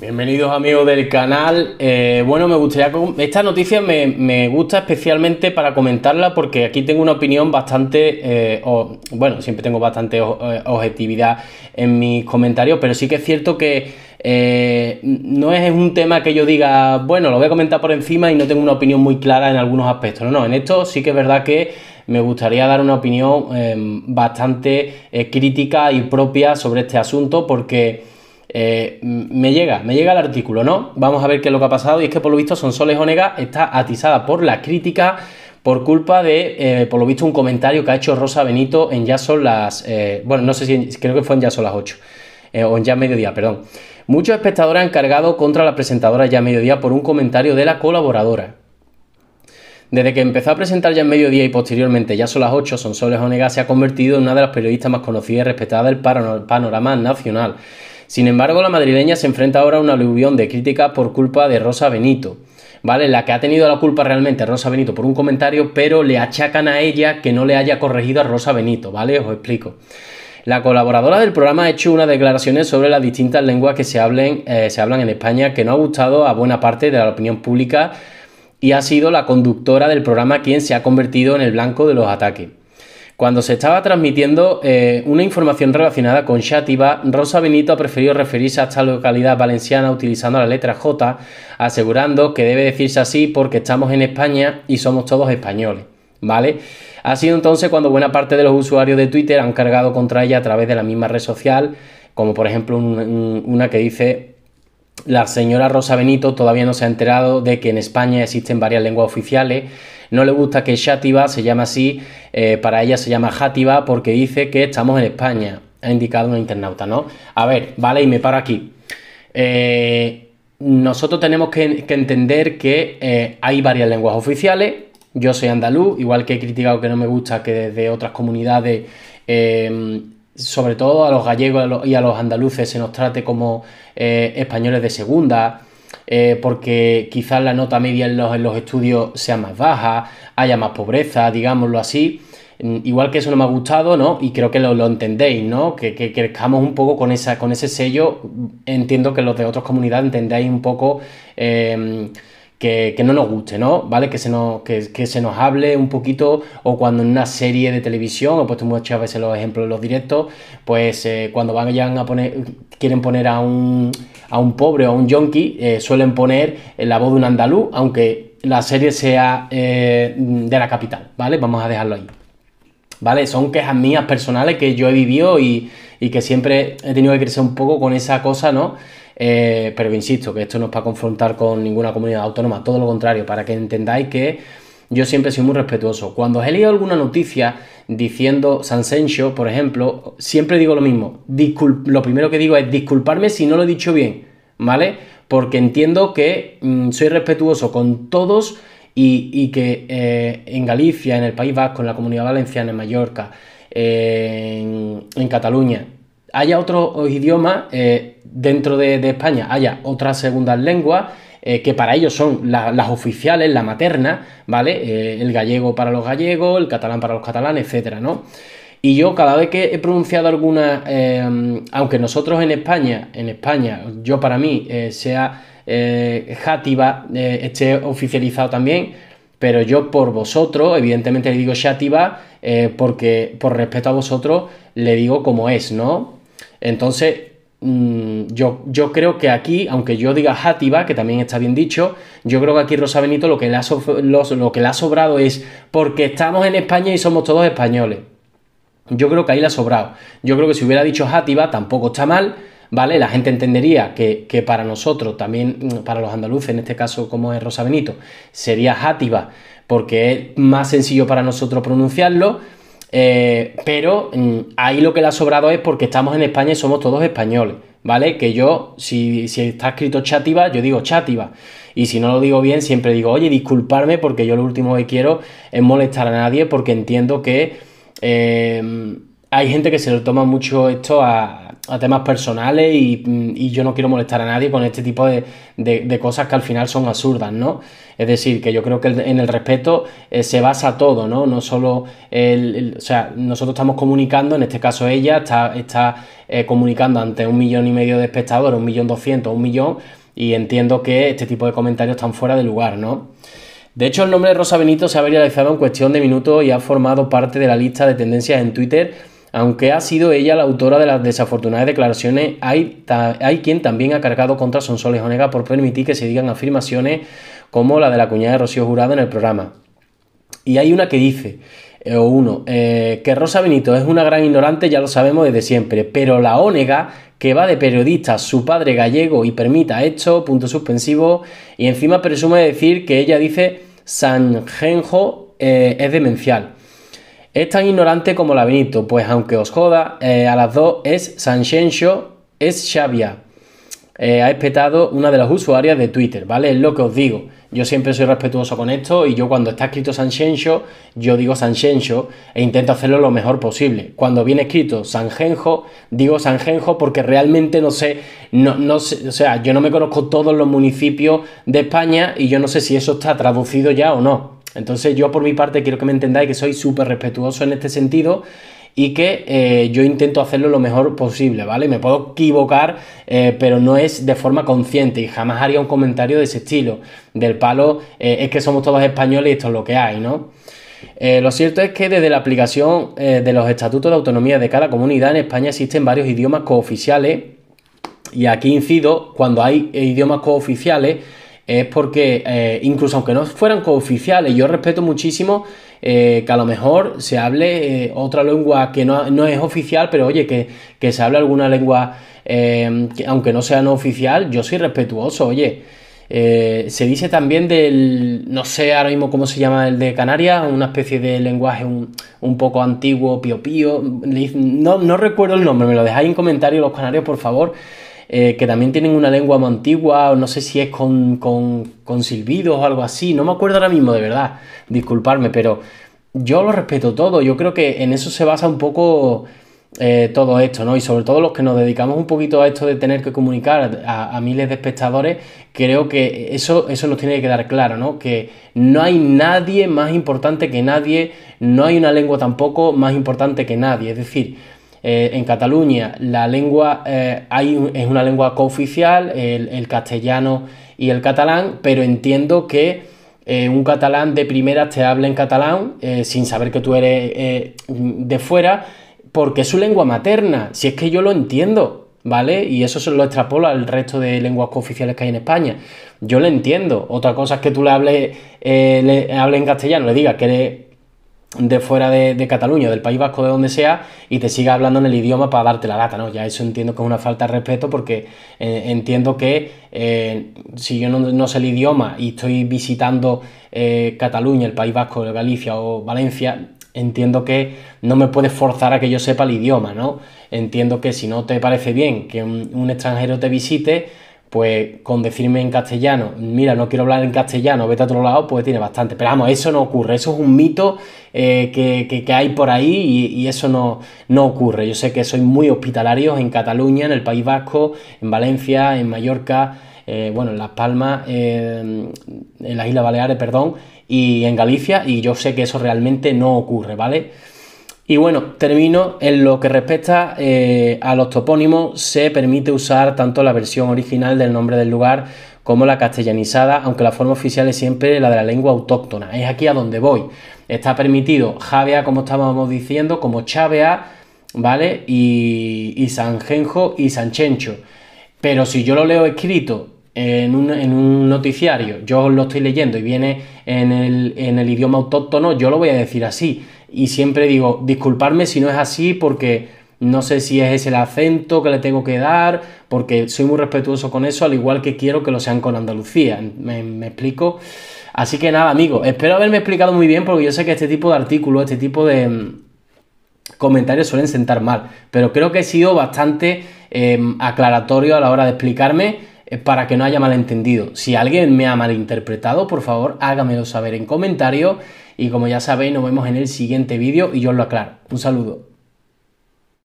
Bienvenidos amigos del canal. Eh, bueno, me gustaría... Esta noticia me, gusta especialmente para comentarla porque aquí tengo una opinión bastante... Eh, bueno, siempre tengo bastante eh, objetividad en mis comentarios, pero sí que es cierto que no es un tema que yo diga, bueno, lo voy a comentar por encima y no tengo una opinión muy clara en algunos aspectos. No, no, en esto sí que es verdad que me gustaría dar una opinión em, bastante eh, crítica y propia sobre este asunto porque eh, me llega, me llega el artículo, ¿no? Vamos a ver qué es lo que ha pasado y es que por lo visto Sonsoles Onega está atizada por la crítica por culpa de, eh, por lo visto, un comentario que ha hecho Rosa Benito en ya son las, bueno, no sé si creo que fue en ya son las 8 o en ya mediodía, perdón. Muchos espectadores han cargado contra la presentadora ya mediodía por un comentario de la colaboradora. Desde que empezó a presentar ya en mediodía y posteriormente ya son las 8, Sonsoles Onega se ha convertido en una de las periodistas más conocidas y respetadas del panorama nacional. Sin embargo, la madrileña se enfrenta ahora a una aluvión de críticas por culpa de Rosa Benito. ¿Vale? La que ha tenido la culpa realmente Rosa Benito por un comentario, pero le achacan a ella que no le haya corregido a Rosa Benito, ¿vale? Os explico. La colaboradora del programa ha hecho unas declaraciones sobre las distintas lenguas que se, eh, se hablan en España que no ha gustado a buena parte de la opinión pública y ha sido la conductora del programa quien se ha convertido en el blanco de los ataques. Cuando se estaba transmitiendo eh, una información relacionada con Shatiba, Rosa Benito ha preferido referirse a esta localidad valenciana utilizando la letra J, asegurando que debe decirse así porque estamos en España y somos todos españoles. ¿Vale? Ha sido entonces cuando buena parte de los usuarios de Twitter han cargado contra ella a través de la misma red social, como por ejemplo una que dice la señora Rosa Benito todavía no se ha enterado de que en España existen varias lenguas oficiales. No le gusta que Shatiba se llame así, eh, para ella se llama Játiva porque dice que estamos en España, ha indicado una internauta, ¿no? A ver, vale, y me paro aquí. Eh, nosotros tenemos que, entender que eh, hay varias lenguas oficiales. Yo soy andaluz, igual que he criticado que no me gusta que desde otras comunidades sobre todo a los gallegos y a los andaluces se nos trate como eh, españoles de segunda, eh, porque quizás la nota media en los, estudios sea más baja, haya más pobreza, digámoslo así. Mm, igual que eso no me ha gustado, ¿no? Y creo que lo, entendéis, ¿no? Que, crezcamos un poco con, esa, con ese sello. Entiendo que los de otras comunidades entendáis un poco... Eh, que, no nos guste, ¿no? ¿Vale? Que se nos, que, se nos hable un poquito, o cuando en una serie de televisión, he puesto muchas veces los ejemplos de los directos, pues eh, cuando van a poner, quieren poner a un, a un pobre o a un yonki, eh, suelen poner eh, la voz de un andaluz, aunque la serie sea de la capital, ¿vale? Vamos a dejarlo ahí. ¿Vale? Son quejas mías personales que yo he vivido y, y que siempre he tenido que crecer un poco con esa cosa, ¿no? Eh, pero insisto que esto no es para confrontar con ninguna comunidad autónoma, todo lo contrario, para que entendáis que yo siempre soy muy respetuoso. Cuando he leído alguna noticia diciendo San por ejemplo, siempre digo lo mismo. lo primero que digo es disculparme si no lo he dicho bien, ¿vale? Porque entiendo que mm, soy respetuoso con todos y, que eh, en Galicia, en el País Vasco, en la Comunidad Valenciana, en Mallorca, eh, en Cataluña, haya otro idioma eh, dentro de, España, haya otras segunda lengua eh, que para ellos son las oficiales, la materna, ¿vale? Eh, el gallego para los gallegos, el catalán para los catalanes, etcétera, ¿no? Y yo cada vez que he pronunciado alguna, aunque nosotros en España, en España, yo para mí sea Játiva, esté oficializado también, pero yo por vosotros, evidentemente le digo Shativa, porque por respeto a vosotros le digo como es, ¿no? Entonces, mm, yo, creo que aquí, aunque yo diga Játiva, que también está bien dicho, yo creo que aquí Rosa Benito lo que le ha, sobrado es porque estamos en España y somos todos españoles. Yo creo que ahí le ha sobrado. Yo creo que si hubiera dicho Játiva tampoco está mal, ¿vale? La gente entendería que, que, para nosotros, también mm, para los andaluces, en este caso como es Rosa Benito, sería Játiva, porque es más sencillo para nosotros pronunciarlo eh, pero mm, ahí lo que le ha sobrado es porque estamos en España y somos todos españoles, ¿vale? Que yo, si, si está escrito chativa, yo digo chativa. Y si no lo digo bien, siempre digo, oye, disculparme porque yo lo último que quiero es molestar a nadie porque entiendo que eh, hay gente que se lo toma mucho esto a, a temas personales y, yo no quiero molestar a nadie con este tipo de, cosas que al final son absurdas, ¿no? Es decir, que yo creo que en el respeto eh, se basa todo, ¿no? No solo el, O sea, nosotros estamos comunicando, en este caso ella está, está eh, comunicando ante un millón y medio de espectadores, un millón doscientos, un millón, y entiendo que este tipo de comentarios están fuera de lugar, ¿no? De hecho, el nombre de Rosa Benito se ha viralizado en cuestión de minutos y ha formado parte de la lista de tendencias en Twitter aunque ha sido ella la autora de las desafortunadas declaraciones, hay, quien también ha cargado contra Sonsoles Onega por permitir que se digan afirmaciones como la de la cuñada de Rocío Jurado en el programa. Y hay una que dice, eh, o uno, eh, que Rosa Benito es una gran ignorante, ya lo sabemos desde siempre, pero la Onega, que va de periodista, su padre gallego y permita esto, punto suspensivo, y encima presume decir que ella dice Sanjenjo eh, es demencial. Es tan ignorante como la Benito, pues aunque os joda, eh, a las dos es Sanxenxo, es Xavia. Eh, ha espetado una de las usuarias de Twitter, ¿vale? Es lo que os digo. Yo siempre soy respetuoso con esto y yo cuando está escrito Sanxenxo, yo digo Sanxenxo e intento hacerlo lo mejor posible. Cuando viene escrito Sanjenjo, digo Sanjenjo porque realmente no sé, no, no sé, o sea, yo no me conozco todos los municipios de España y yo no sé si eso está traducido ya o no. Entonces yo por mi parte quiero que me entendáis que soy súper respetuoso en este sentido y que eh, yo intento hacerlo lo mejor posible, ¿vale? Me puedo equivocar, eh, pero no es de forma consciente y jamás haría un comentario de ese estilo, del palo, eh, es que somos todos españoles y esto es lo que hay, ¿no? lo cierto es que desde la aplicación de los estatutos de autonomía de cada comunidad en España existen varios idiomas cooficiales y aquí incido, cuando hay idiomas cooficiales, es porque eh, incluso aunque no fueran cooficiales, yo respeto muchísimo eh, que a lo mejor se hable eh, otra lengua que no, es oficial, pero oye, que, se hable alguna lengua em, que aunque no sea no oficial, yo soy respetuoso, oye. se dice también del, no sé ahora mismo cómo se llama el de Canarias, una especie de lenguaje un, poco antiguo, pío pío, no recuerdo el nombre, me lo dejáis en comentarios los canarios, por favor. Eh, que también tienen una lengua más antigua, no sé si es con, con, silbidos o algo así, no me acuerdo ahora mismo de verdad, disculparme, pero yo lo respeto todo, yo creo que en eso se basa un poco eh, todo esto, ¿no? Y sobre todo los que nos dedicamos un poquito a esto de tener que comunicar a, miles de espectadores, creo que eso, eso nos tiene que quedar claro, ¿no? Que no hay nadie más importante que nadie, no hay una lengua tampoco más importante que nadie, es decir, eh, en Cataluña la lengua eh, hay, es una lengua cooficial, el, castellano y el catalán, pero entiendo que eh, un catalán de primera te hable en catalán sin saber que tú eres de fuera, porque es su lengua materna, si es que yo lo entiendo, ¿vale? Y eso se lo extrapola al resto de lenguas cooficiales que hay en España. Yo lo entiendo. Otra cosa es que tú le hables, le hables en castellano, le digas que eres de fuera de, Cataluña, del País Vasco, de donde sea, y te siga hablando en el idioma para darte la lata, ¿no? Ya eso entiendo que es una falta de respeto porque eh, entiendo que eh, si yo no, sé el idioma y estoy visitando eh, Cataluña, el País Vasco, Galicia o Valencia, entiendo que no me puedes forzar a que yo sepa el idioma, ¿no? Entiendo que si no te parece bien que un extranjero te visite, pues con decirme en castellano, mira, no quiero hablar en castellano, vete a otro lado, pues tiene bastante. Pero vamos, eso no ocurre, eso es un mito eh, que, hay por ahí y, eso no, ocurre. Yo sé que soy muy hospitalarios en Cataluña, en el País Vasco, en Valencia, en Mallorca, eh, bueno, en Las Palmas, eh, en las Islas Baleares, perdón, y en Galicia, y yo sé que eso realmente no ocurre, ¿vale? Y bueno, termino. En lo que respecta eh, a los topónimos, se permite usar tanto la versión original del nombre del lugar como la castellanizada, aunque la forma oficial es siempre la de la lengua autóctona. Es aquí a donde voy. Está permitido Javea, como estábamos diciendo, como Chávea, ¿vale? Y, y Sanjenjo y Sanchencho. Pero si yo lo leo escrito en un, noticiario, yo lo estoy leyendo y viene en el, idioma autóctono, yo lo voy a decir así. Y siempre digo, disculparme si no es así porque... No sé si es ese el acento que le tengo que dar, porque soy muy respetuoso con eso, al igual que quiero que lo sean con Andalucía. ¿Me, explico? Así que nada, amigos, espero haberme explicado muy bien, porque yo sé que este tipo de artículos, este tipo de mm, comentarios suelen sentar mal, pero creo que he sido bastante em, aclaratorio a la hora de explicarme eh, para que no haya malentendido. Si alguien me ha malinterpretado, por favor hágamelo saber en comentario y como ya sabéis nos vemos en el siguiente vídeo y yo os lo aclaro. Un saludo.